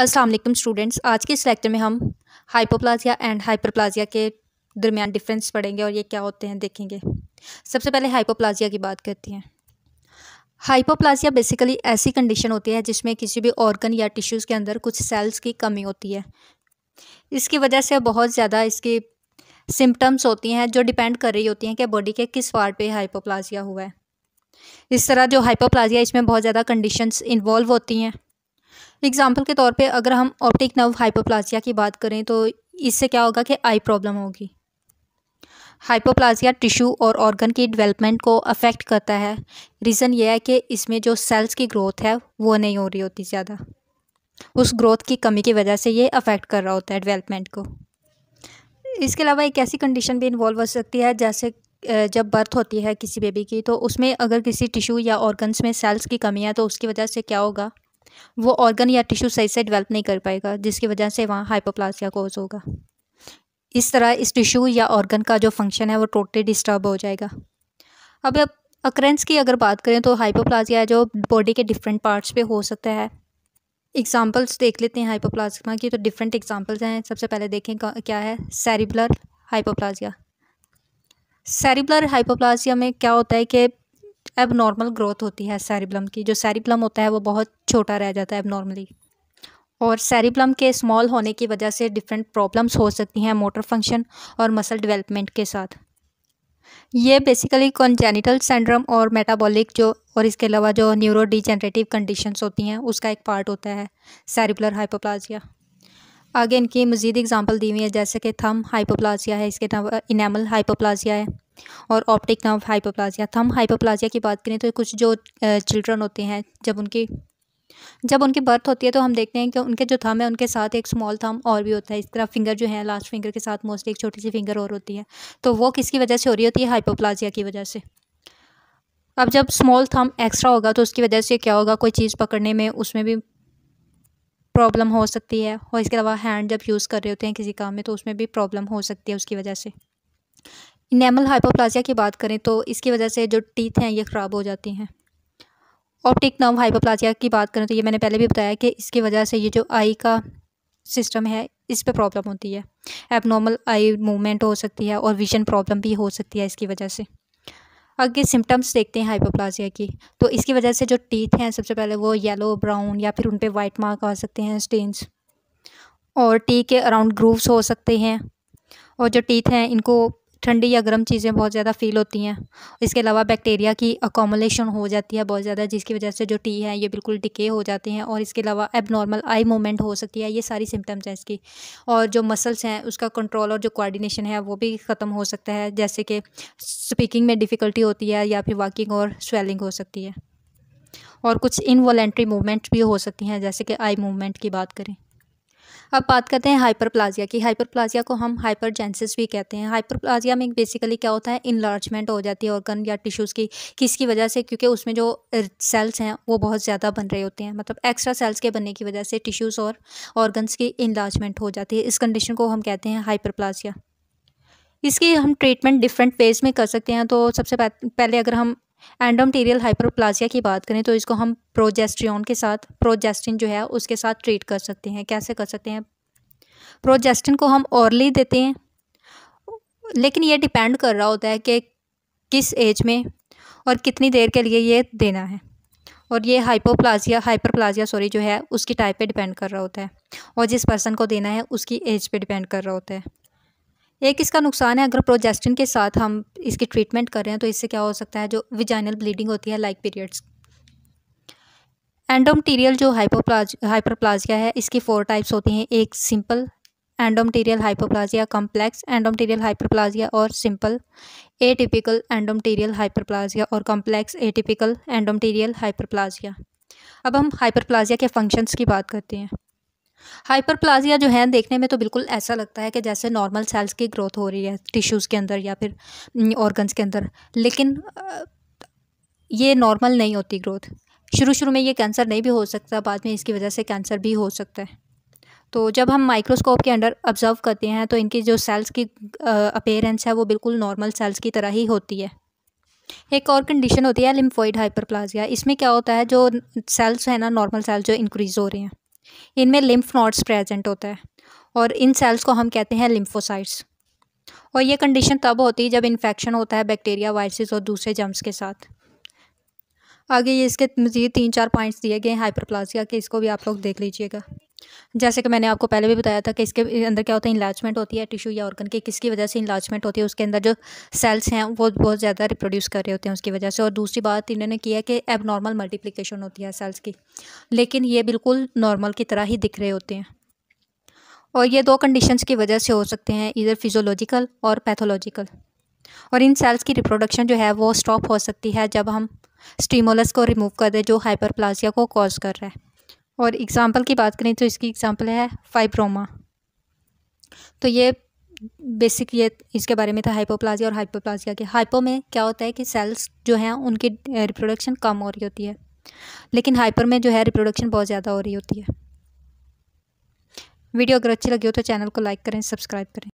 अस्सलाम वालेकुम स्टूडेंट्स आज के इस लेक्चर में हम हाइपोप्लाजिया एंड हाइपरप्लाजिया के दरमियान डिफरेंस पढ़ेंगे और ये क्या होते हैं देखेंगे सबसे पहले हाइपोप्लाजिया की बात करते हैं हाइपोप्लाजिया बेसिकली ऐसी कंडीशन होती है जिसमें किसी भी ऑर्गन या टिश्यूज़ के अंदर कुछ सेल्स की कमी होती है इसकी वजह से बहुत ज़्यादा इसकी सिम्टम्स होती हैं जो डिपेंड कर रही होती हैं कि बॉडी के किस पार्ट पे हाइपोप्लाजिया हुआ है इस तरह जो हाइपोप्लाजिया इसमें बहुत ज़्यादा कंडीशंस इन्वॉल्व होती हैं एग्ज़ाम्पल के तौर पे अगर हम ऑप्टिक नर्व हाइपोप्लाजिया की बात करें तो इससे क्या होगा कि आई प्रॉब्लम होगी हाइपोप्लाजिया टिश्यू और ऑर्गन की डेवलपमेंट को अफेक्ट करता है रीज़न यह है कि इसमें जो सेल्स की ग्रोथ है वो नहीं हो रही होती ज़्यादा उस ग्रोथ की कमी की वजह से ये अफेक्ट कर रहा होता है डेवलपमेंट को इसके अलावा एक ऐसी कंडीशन भी इन्वॉल्व हो सकती है जैसे जब बर्थ होती है किसी बेबी की तो उसमें अगर किसी टिश्यू या ऑर्गन्स में सेल्स की कमी है तो उसकी वजह से क्या होगा वो ऑर्गन या टिश्यू सही से डेवलप नहीं कर पाएगा जिसकी वजह से वहाँ हाइपोप्लासिया कोज होगा इस तरह इस टिश्यू या ऑर्गन का जो फंक्शन है वो टोटली डिस्टर्ब हो जाएगा अब अब अक्रेंस की अगर बात करें तो हाइपोप्लाजिया जो बॉडी के डिफरेंट पार्ट्स पे हो सकता है एग्जांपल्स देख लेते हैं हाइपोप्लाजमा की तो डिफरेंट एग्जांपल्स हैं सबसे पहले देखें क्या है सेरिबुलर हाइपोप्लाजिया सेरिबुलर हाइपोप्लाजिया में क्या होता है कि एबनॉर्मल ग्रोथ होती है सैरिब्लम की जो सैरिब्लम होता है वो बहुत छोटा रह जाता है एबनॉर्मली और सैरिब्लम के स्मॉल होने की वजह से डिफरेंट प्रॉब्लम्स हो सकती हैं मोटर फंक्शन और मसल डेवलपमेंट के साथ ये बेसिकली कॉन्जेनिटल सेंड्रम और मेटाबॉलिक जो और इसके अलावा जो न्यूरो डिजेनरेटिव कंडीशंस होती हैं उसका एक पार्ट होता है सैरिबुलर हाइपोप्लाजिया आगे इनकी मज़ीद एग्ज़ाम्पल दी हुई है जैसे कि थम हाइपोप्लाजिया है इसके नाम इनेमल हाइपोप्लाजिया है और optic nerve hypoplasia thumb hypoplasia की बात करें तो कुछ जो चिल्ड्रन होते हैं जब उनकी जब उनकी बर्थ होती है तो हम देखते हैं कि उनके जो थम है उनके साथ एक स्मॉल थम और भी होता है इस तरह फिंगर जो है लास्ट फिंगर के साथ मोस्टली एक छोटी सी फिंगर और होती है तो वो किसकी वजह से हो रही होती है हाइपोप्लाजिया की वजह से अब जब स्मॉल थम एक्स्ट्रा होगा तो उसकी वजह से क्या होगा कोई चीज़ पकड़ने में उसमें भी प्रॉब्लम हो सकती है और इसके अलावा हैंड जब यूज़ कर रहे होते हैं किसी काम में तो उसमें भी प्रॉब्लम हो सकती है उसकी वजह से इनेमल हाइपोप्लाजिया की बात करें तो इसकी वजह से जो टीथ हैं ये ख़राब हो जाती हैं ऑप्टिक नर्व हाइपोप्लाजिया की बात करें तो ये मैंने पहले भी बताया कि इसकी वजह से ये जो आई का सिस्टम है इस पर प्रॉब्लम होती है एबनॉर्मल आई मूवमेंट हो सकती है और विजन प्रॉब्लम भी हो सकती है इसकी वजह से आगे सिम्टम्स देखते हैं हाइपोप्लाजिया की तो इसकी वजह से जो टीथ हैं सबसे पहले वो येलो ब्राउन या फिर उन पर वाइट मार्क आ सकते हैं स्टेन्स और टी के अराउंड ग्रूव्स हो सकते हैं और जो टीथ हैं इनको ठंडी या गर्म चीज़ें बहुत ज़्यादा फील होती हैं इसके अलावा बैक्टीरिया की अकोमोलेशन हो जाती है बहुत ज़्यादा जिसकी वजह से जो टी है ये बिल्कुल डिके हो जाते हैं और इसके अलावा एब नॉर्मल आई मूवमेंट हो सकती है ये सारी सिम्टम्स हैं इसकी और जो मसल्स हैं उसका कंट्रोल और जो कोऑर्डिनेशन है वो भी ख़त्म हो सकता है जैसे कि स्पीकिंग में डिफ़िकल्टी होती है या फिर वॉकिंग और स्वेलिंग हो सकती है और कुछ इनवॉलेंट्री मूवमेंट्स भी हो सकती हैं जैसे कि आई मूवमेंट की बात करें अब बात करते हैं हाइपरप्लाजिया की हाइपरप्लाजिया को हम हाइपरजेंसिस भी कहते हैं हाइपरप्लाजिया में बेसिकली क्या होता है इनलार्जमेंट हो जाती है ऑर्गन या टिश्यूज़ की किसकी वजह से क्योंकि उसमें जो सेल्स हैं वो बहुत ज़्यादा बन रहे होते हैं मतलब एक्स्ट्रा सेल्स के बनने की वजह से टिश्यूज़ और ऑर्गन्स की इनलार्जमेंट हो जाती है इस कंडीशन को हम कहते हैं हाइपर इसकी हम ट्रीटमेंट डिफरेंट वेज में कर सकते हैं तो सबसे पहले अगर हम एंडोमटीरियल हाइपरप्लाजिया की बात करें तो इसको हम प्रोजेस्ट्रियन के साथ प्रोजेस्टिन जो है उसके साथ ट्रीट कर सकते हैं कैसे कर सकते हैं प्रोजेस्टिन को हम औरली देते हैं लेकिन ये डिपेंड कर रहा होता है कि किस एज में और कितनी देर के लिए ये देना है और ये हाइपोप्लाजिया हाइपरप्लाजिया सॉरी जो है उसकी टाइप पे डिपेंड कर रहा होता है और जिस पर्सन को देना है उसकी एज पे डिपेंड कर रहा होता है एक इसका नुकसान है अगर प्रोजेस्टिन के साथ हम इसकी ट्रीटमेंट कर रहे हैं तो इससे क्या हो सकता है जो विजाइनल ब्लीडिंग होती है लाइक पीरियड्स एंडोमटीरियल जो हाइपोप्लाज हाइपरप्लाजिया है इसकी फोर टाइप्स होती हैं एक simple endometrial hypoplasia complex endometrial hyperplasia और simple atypical endometrial hyperplasia और कम्प्लेक्स टिपिकल एंडोमटीरियल हाइपरप्लाजिया अब हम हाइपरप्लाजिया के फंक्शंस की बात करते हैं हाइपरप्लाजिया जो है देखने में तो बिल्कुल ऐसा लगता है कि जैसे नॉर्मल सेल्स की ग्रोथ हो रही है टिश्यूज़ के अंदर या फिर ऑर्गन्स के अंदर लेकिन ये नॉर्मल नहीं होती ग्रोथ शुरू शुरू में ये कैंसर नहीं भी हो सकता बाद में इसकी वजह से कैंसर भी हो सकता है तो जब हम माइक्रोस्कोप के अंडर ऑब्ज़र्व करते हैं तो इनकी जो सेल्स की अपेयरेंस है वो बिल्कुल नॉर्मल सेल्स की तरह ही होती है एक और कंडीशन होती है लिम्फोइड हाइपरप्लाजिया इसमें क्या होता है जो सेल्स हैं ना नॉर्मल सेल्स जो इंक्रीज़ हो रहे हैं इनमें लिम्फ नोड्स प्रेजेंट होता है और इन सेल्स को हम कहते हैं लिम्फोसाइट्स और ये कंडीशन तब होती है जब इन्फेक्शन होता है बैक्टीरिया वायरसेस और दूसरे जम्स के साथ आगे ये इसके मज़ीद तीन चार पॉइंट्स दिए गए हैं हाइपरप्लासिया के इसको भी आप लोग देख लीजिएगा जैसे कि मैंने आपको पहले भी बताया था कि इसके अंदर क्या होता है इलाजमेंट होती है टिश्यू या ऑर्गन की किसकी वजह से इलाजमेंट होती है उसके अंदर जो सेल्स हैं वो बहुत ज़्यादा रिप्रोड्यूस कर रहे होते हैं उसकी वजह से और दूसरी बात इन्होंने की है कि एब नॉर्मल होती है सेल्स की लेकिन ये बिल्कुल नॉर्मल की तरह ही दिख रहे होते हैं और ये दो कंडीशंस की वजह से हो सकते हैं इधर फिजोलॉजिकल और पैथोलॉजिकल और इन सेल्स की रिप्रोडक्शन जो है वो स्टॉप हो सकती है जब हम स्टीमोलस को रिमूव कर दें जो हाइपरप्लासिया को कॉज कर रहा है और एग्ज़ाम्पल की बात करें तो इसकी एग्ज़ाम्पल है फाइब्रोमा तो ये बेसिक ये इसके बारे में था हाइपोप्लाजिया और हाइपोप्लाजिया के हाइपो में क्या होता है कि सेल्स जो हैं उनकी रिप्रोडक्शन कम हो रही होती है लेकिन हाइपर में जो है रिप्रोडक्शन बहुत ज़्यादा हो रही होती है वीडियो अगर अच्छी लगी हो तो चैनल को लाइक करें सब्सक्राइब करें